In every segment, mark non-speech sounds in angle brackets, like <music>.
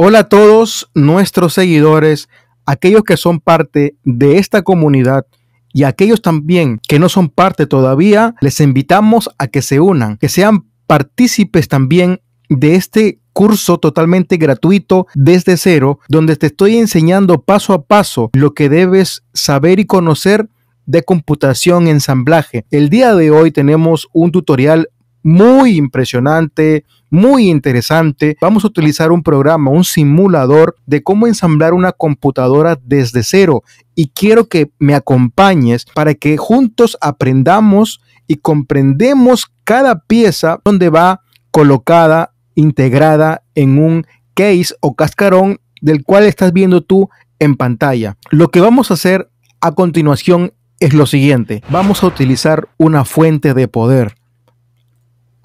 Hola a todos nuestros seguidores, aquellos que son parte de esta comunidad y aquellos también que no son parte todavía, les invitamos a que se unan, que sean partícipes también de este curso totalmente gratuito desde cero, donde te estoy enseñando paso a paso lo que debes saber y conocer de computación ensamblaje. El día de hoy tenemos un tutorial muy impresionante, muy interesante. Vamos a utilizar un programa, un simulador de cómo ensamblar una computadora desde cero y quiero que me acompañes para que juntos aprendamos y comprendemos cada pieza donde va colocada, integrada en un case o cascarón del cual estás viendo tú en pantalla. Lo que vamos a hacer a continuación es lo siguiente. Vamos a utilizar una fuente de poder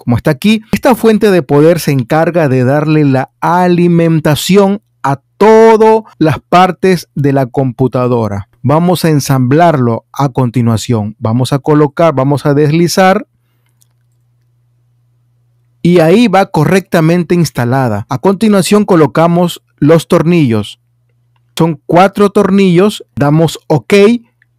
como está aquí, esta fuente de poder se encarga de darle la alimentación a todas las partes de la computadora. Vamos a ensamblarlo a continuación. Vamos a colocar, vamos a deslizar y ahí va correctamente instalada. A continuación colocamos los tornillos. Son cuatro tornillos, damos OK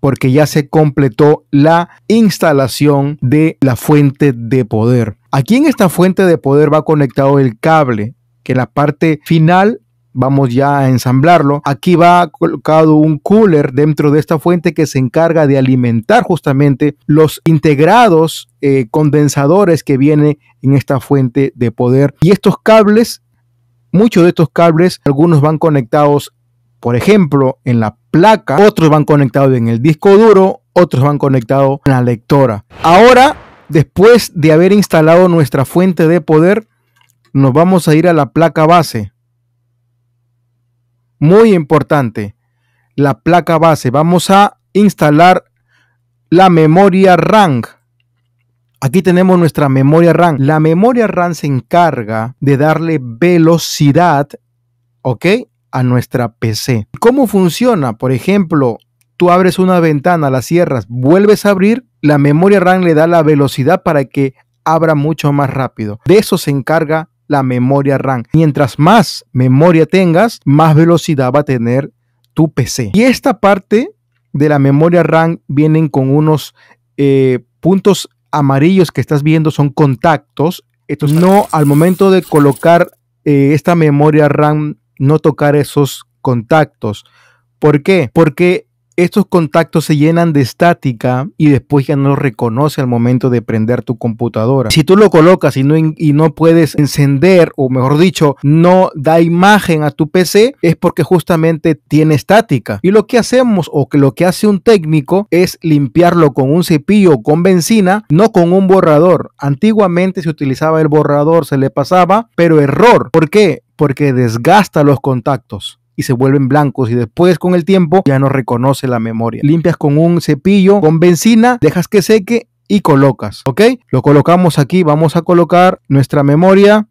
porque ya se completó la instalación de la fuente de poder. Aquí en esta fuente de poder va conectado el cable, que la parte final vamos ya a ensamblarlo. Aquí va colocado un cooler dentro de esta fuente que se encarga de alimentar justamente los integrados eh, condensadores que viene en esta fuente de poder. Y estos cables, muchos de estos cables, algunos van conectados, por ejemplo, en la placa, otros van conectados en el disco duro, otros van conectados en la lectora. Ahora Después de haber instalado nuestra fuente de poder, nos vamos a ir a la placa base. Muy importante, la placa base. Vamos a instalar la memoria RAM. Aquí tenemos nuestra memoria RAM. La memoria RAM se encarga de darle velocidad, ¿ok? A nuestra PC. ¿Cómo funciona? Por ejemplo, tú abres una ventana, la cierras, vuelves a abrir la memoria RAM le da la velocidad para que abra mucho más rápido. De eso se encarga la memoria RAM. Mientras más memoria tengas, más velocidad va a tener tu PC. Y esta parte de la memoria RAM vienen con unos eh, puntos amarillos que estás viendo, son contactos. esto no, al momento de colocar eh, esta memoria RAM, no tocar esos contactos. ¿Por qué? Porque estos contactos se llenan de estática y después ya no reconoce al momento de prender tu computadora. Si tú lo colocas y no, y no puedes encender, o mejor dicho, no da imagen a tu PC, es porque justamente tiene estática. Y lo que hacemos o que lo que hace un técnico es limpiarlo con un cepillo con benzina, no con un borrador. Antiguamente se utilizaba el borrador, se le pasaba, pero error. ¿Por qué? Porque desgasta los contactos y se vuelven blancos y después con el tiempo ya no reconoce la memoria. Limpias con un cepillo, con benzina, dejas que seque y colocas, ¿ok? Lo colocamos aquí, vamos a colocar nuestra memoria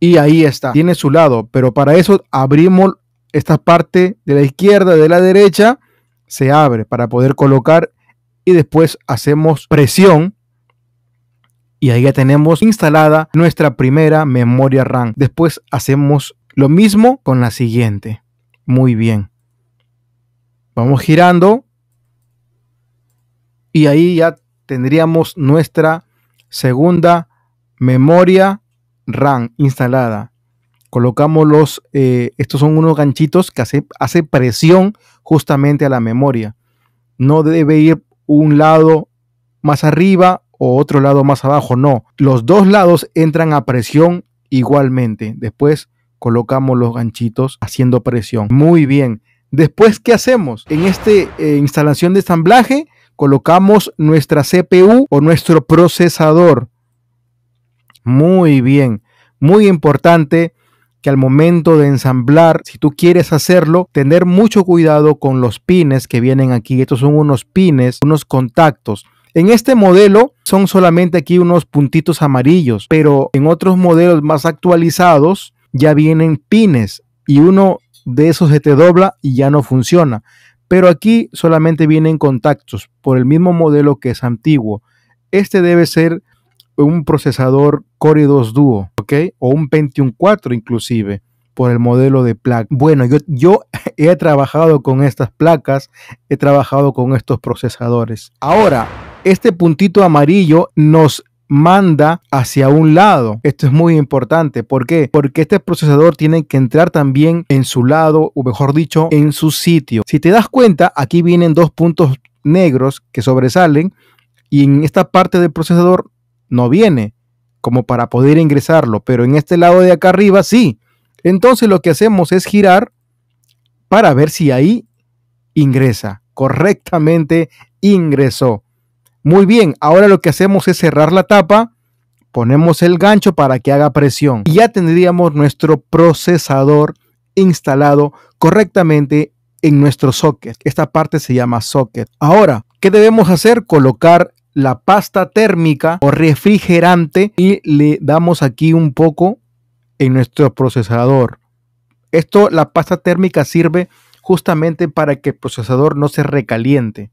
y ahí está, tiene su lado, pero para eso abrimos esta parte de la izquierda, de la derecha, se abre para poder colocar y después hacemos presión y ahí ya tenemos instalada nuestra primera memoria RAM. Después hacemos lo mismo con la siguiente. Muy bien. Vamos girando. Y ahí ya tendríamos nuestra segunda memoria RAM instalada. Colocamos los, eh, estos son unos ganchitos que hace, hace presión justamente a la memoria. No debe ir un lado más arriba o otro lado más abajo, no. Los dos lados entran a presión igualmente. Después colocamos los ganchitos haciendo presión. Muy bien. Después, ¿qué hacemos? En esta eh, instalación de ensamblaje colocamos nuestra CPU o nuestro procesador. Muy bien. Muy importante que al momento de ensamblar, si tú quieres hacerlo, tener mucho cuidado con los pines que vienen aquí. Estos son unos pines, unos contactos. En este modelo son solamente aquí unos puntitos amarillos, pero en otros modelos más actualizados ya vienen pines y uno de esos se te dobla y ya no funciona. Pero aquí solamente vienen contactos por el mismo modelo que es antiguo. Este debe ser un procesador Core 2 Duo, ¿ok? O un Pentium 4 inclusive por el modelo de placa. Bueno, yo, yo <laughs> he trabajado con estas placas, he trabajado con estos procesadores. Ahora, este puntito amarillo nos manda hacia un lado. Esto es muy importante. ¿Por qué? Porque este procesador tiene que entrar también en su lado, o mejor dicho, en su sitio. Si te das cuenta, aquí vienen dos puntos negros que sobresalen y en esta parte del procesador no viene como para poder ingresarlo, pero en este lado de acá arriba sí. Entonces lo que hacemos es girar para ver si ahí ingresa. Correctamente ingresó. Muy bien, ahora lo que hacemos es cerrar la tapa, ponemos el gancho para que haga presión y ya tendríamos nuestro procesador instalado correctamente en nuestro socket. Esta parte se llama socket. Ahora, ¿qué debemos hacer? Colocar la pasta térmica o refrigerante y le damos aquí un poco en nuestro procesador. Esto, la pasta térmica sirve justamente para que el procesador no se recaliente.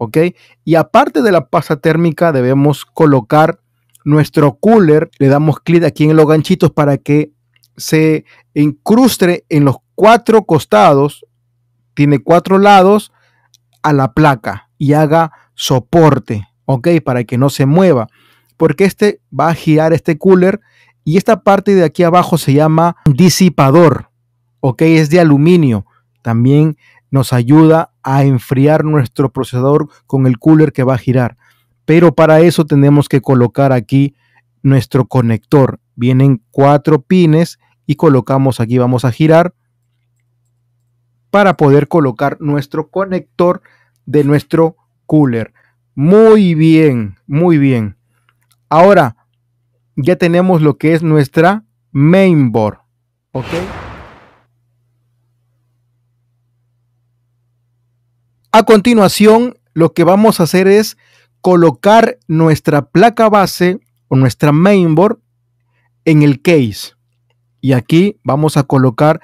¿ok? Y aparte de la pasta térmica, debemos colocar nuestro cooler, le damos clic aquí en los ganchitos para que se incrustre en los cuatro costados, tiene cuatro lados a la placa y haga soporte, ¿ok? Para que no se mueva, porque este va a girar este cooler y esta parte de aquí abajo se llama disipador, ¿ok? Es de aluminio. También nos ayuda a enfriar nuestro procesador con el cooler que va a girar. Pero para eso tenemos que colocar aquí nuestro conector. Vienen cuatro pines y colocamos aquí, vamos a girar para poder colocar nuestro conector de nuestro cooler. Muy bien, muy bien. Ahora ya tenemos lo que es nuestra mainboard. ¿Ok? A continuación, lo que vamos a hacer es colocar nuestra placa base o nuestra mainboard en el case. Y aquí vamos a colocar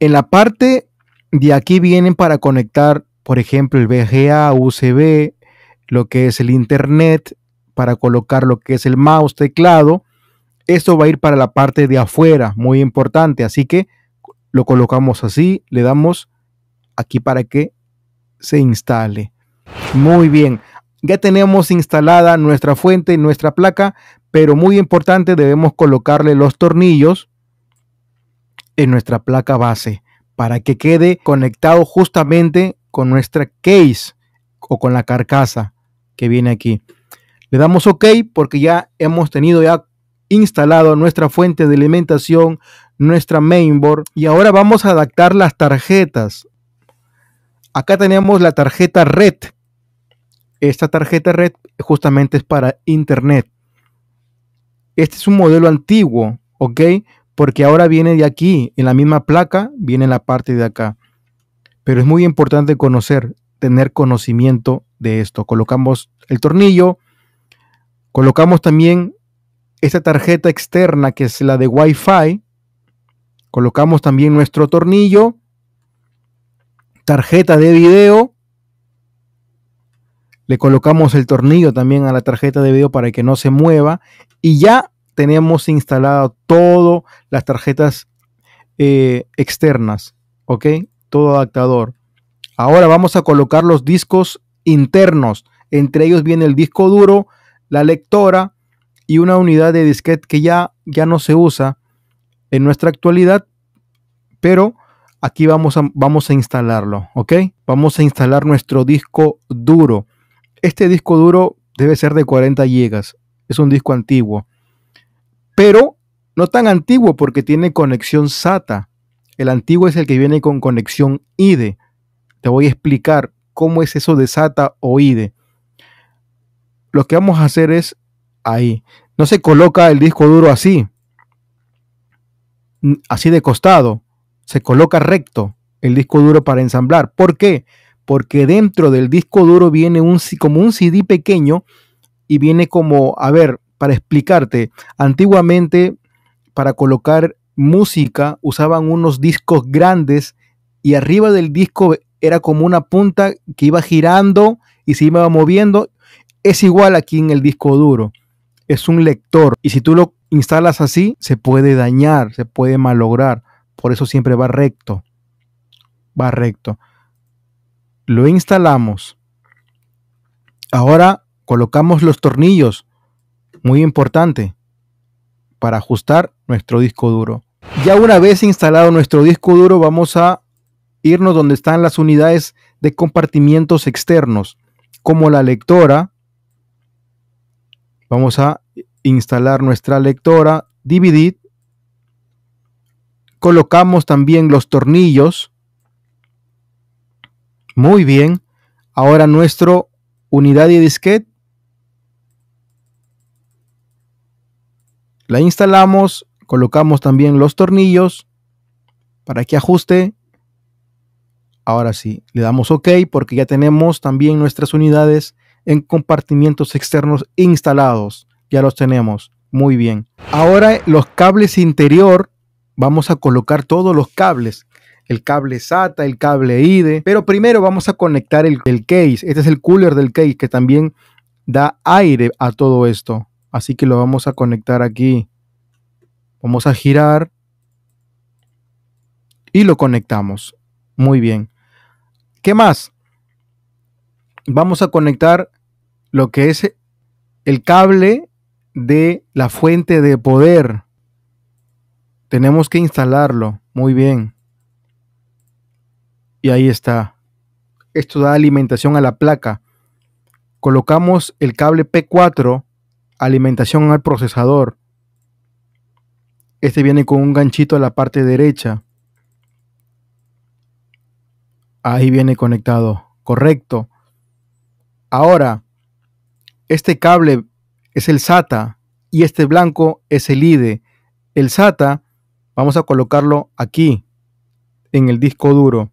en la parte de aquí vienen para conectar, por ejemplo, el VGA, USB, lo que es el internet, para colocar lo que es el mouse, teclado. Esto va a ir para la parte de afuera, muy importante. Así que lo colocamos así, le damos aquí para que se instale. Muy bien, ya tenemos instalada nuestra fuente, nuestra placa, pero muy importante debemos colocarle los tornillos en nuestra placa base para que quede conectado justamente con nuestra case o con la carcasa que viene aquí. Le damos OK porque ya hemos tenido ya instalado nuestra fuente de alimentación, nuestra mainboard y ahora vamos a adaptar las tarjetas Acá tenemos la tarjeta red. Esta tarjeta red justamente es para Internet. Este es un modelo antiguo, ¿ok? Porque ahora viene de aquí, en la misma placa, viene la parte de acá. Pero es muy importante conocer, tener conocimiento de esto. Colocamos el tornillo, colocamos también esta tarjeta externa que es la de Wi-Fi, colocamos también nuestro tornillo tarjeta de video. Le colocamos el tornillo también a la tarjeta de video para que no se mueva. Y ya tenemos instalado todas las tarjetas eh, externas. ¿Ok? Todo adaptador. Ahora vamos a colocar los discos internos. Entre ellos viene el disco duro, la lectora y una unidad de disquete que ya, ya no se usa en nuestra actualidad, pero aquí vamos a, vamos a instalarlo, ¿ok? Vamos a instalar nuestro disco duro. Este disco duro debe ser de 40 GB, es un disco antiguo, pero no tan antiguo porque tiene conexión SATA. El antiguo es el que viene con conexión IDE. Te voy a explicar cómo es eso de SATA o IDE. Lo que vamos a hacer es ahí. No se coloca el disco duro así, así de costado se coloca recto el disco duro para ensamblar. ¿Por qué? Porque dentro del disco duro viene un, como un CD pequeño y viene como, a ver, para explicarte, antiguamente para colocar música usaban unos discos grandes y arriba del disco era como una punta que iba girando y se iba moviendo. Es igual aquí en el disco duro. Es un lector y si tú lo instalas así, se puede dañar, se puede malograr. Por eso siempre va recto. Va recto. Lo instalamos. Ahora colocamos los tornillos. Muy importante. Para ajustar nuestro disco duro. Ya una vez instalado nuestro disco duro vamos a irnos donde están las unidades de compartimientos externos. Como la lectora. Vamos a instalar nuestra lectora. DVD Colocamos también los tornillos. Muy bien. Ahora nuestro unidad de disquete. La instalamos, colocamos también los tornillos para que ajuste. Ahora sí, le damos OK porque ya tenemos también nuestras unidades en compartimientos externos instalados. Ya los tenemos. Muy bien. Ahora los cables interior vamos a colocar todos los cables. El cable SATA, el cable IDE, pero primero vamos a conectar el, el case. Este es el cooler del case que también da aire a todo esto. Así que lo vamos a conectar aquí. Vamos a girar y lo conectamos. Muy bien. ¿Qué más? Vamos a conectar lo que es el cable de la fuente de poder. Tenemos que instalarlo. Muy bien. Y ahí está. Esto da alimentación a la placa. Colocamos el cable P4, alimentación al procesador. Este viene con un ganchito a la parte derecha. Ahí viene conectado. Correcto. Ahora, este cable es el SATA y este blanco es el IDE. El SATA Vamos a colocarlo aquí, en el disco duro.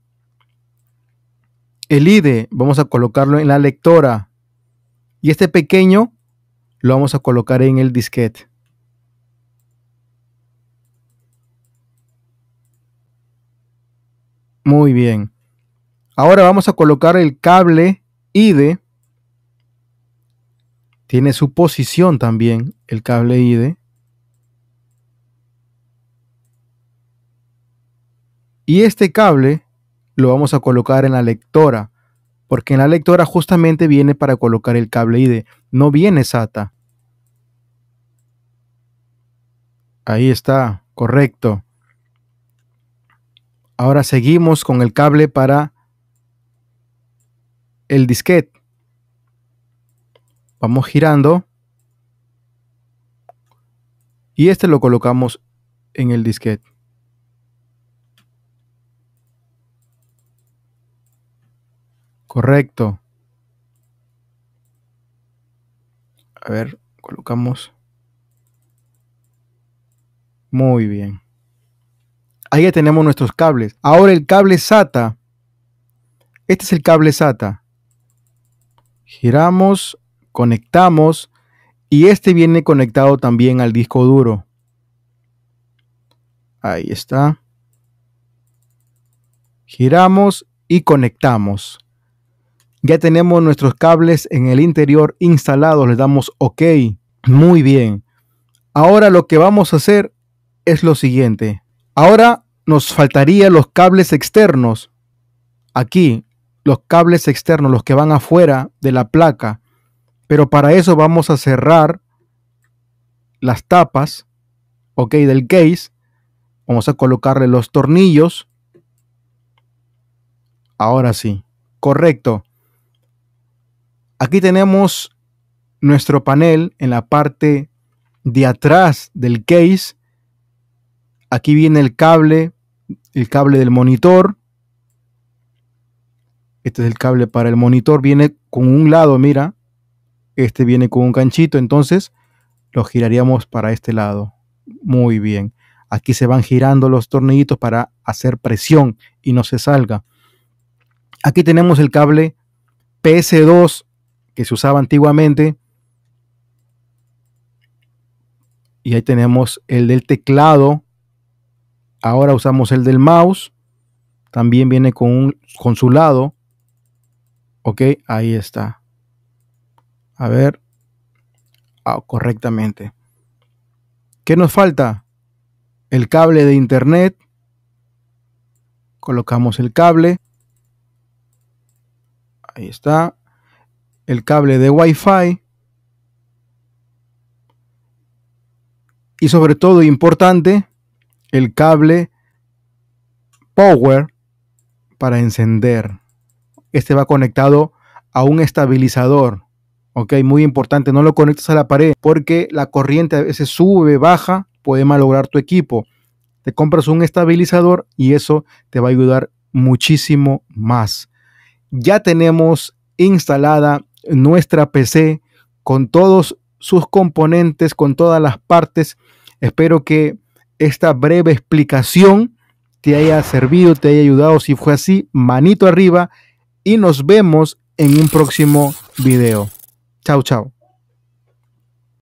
El IDE, vamos a colocarlo en la lectora. Y este pequeño lo vamos a colocar en el disquete. Muy bien. Ahora vamos a colocar el cable IDE. Tiene su posición también el cable IDE. Y este cable lo vamos a colocar en la lectora, porque en la lectora justamente viene para colocar el cable ID, no viene SATA. Ahí está, correcto. Ahora seguimos con el cable para el disquete. Vamos girando. Y este lo colocamos en el disquete. Correcto. A ver, colocamos. Muy bien. Ahí ya tenemos nuestros cables. Ahora el cable SATA. Este es el cable SATA. Giramos, conectamos y este viene conectado también al disco duro. Ahí está. Giramos y conectamos. Ya tenemos nuestros cables en el interior instalados. Le damos OK. Muy bien. Ahora lo que vamos a hacer es lo siguiente. Ahora nos faltarían los cables externos. Aquí, los cables externos, los que van afuera de la placa. Pero para eso vamos a cerrar las tapas, ok, del case. Vamos a colocarle los tornillos. Ahora sí, correcto. Aquí tenemos nuestro panel en la parte de atrás del case. Aquí viene el cable, el cable del monitor. Este es el cable para el monitor. Viene con un lado, mira. Este viene con un ganchito. Entonces lo giraríamos para este lado. Muy bien. Aquí se van girando los tornillitos para hacer presión y no se salga. Aquí tenemos el cable PS2 que se usaba antiguamente. Y ahí tenemos el del teclado. Ahora usamos el del mouse. También viene con, un, consulado su lado. Ok, ahí está. A ver. Ah, correctamente. ¿Qué nos falta? El cable de internet. Colocamos el cable. Ahí está el cable de Wi-Fi. Y sobre todo importante, el cable power para encender. Este va conectado a un estabilizador. Ok, muy importante, no lo conectes a la pared porque la corriente a veces sube, baja, puede malograr tu equipo. Te compras un estabilizador y eso te va a ayudar muchísimo más. Ya tenemos instalada nuestra PC con todos sus componentes, con todas las partes. Espero que esta breve explicación te haya servido, te haya ayudado. Si fue así, manito arriba y nos vemos en un próximo video. Chao, chao.